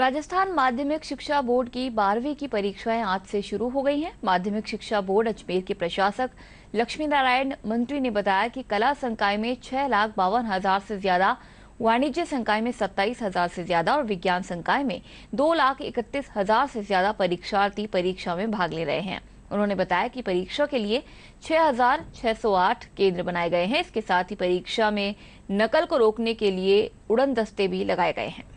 राजस्थान माध्यमिक शिक्षा बोर्ड की बारहवीं की परीक्षाएं आज से शुरू हो गई हैं माध्यमिक शिक्षा बोर्ड अजमेर के प्रशासक लक्ष्मी नारायण मंत्री ने बताया कि कला संकाय में छह लाख बावन हजार से ज्यादा वाणिज्य संकाय में सत्ताईस हजार से ज्यादा और विज्ञान संकाय में दो लाख इकतीस हजार से ज्यादा परीक्षार्थी परीक्षा में भाग ले रहे हैं उन्होंने बताया कि परीक्षा के लिए 6,608 केंद्र बनाए गए हैं इसके साथ ही परीक्षा में नकल को रोकने के लिए उड़न दस्ते भी लगाए गए हैं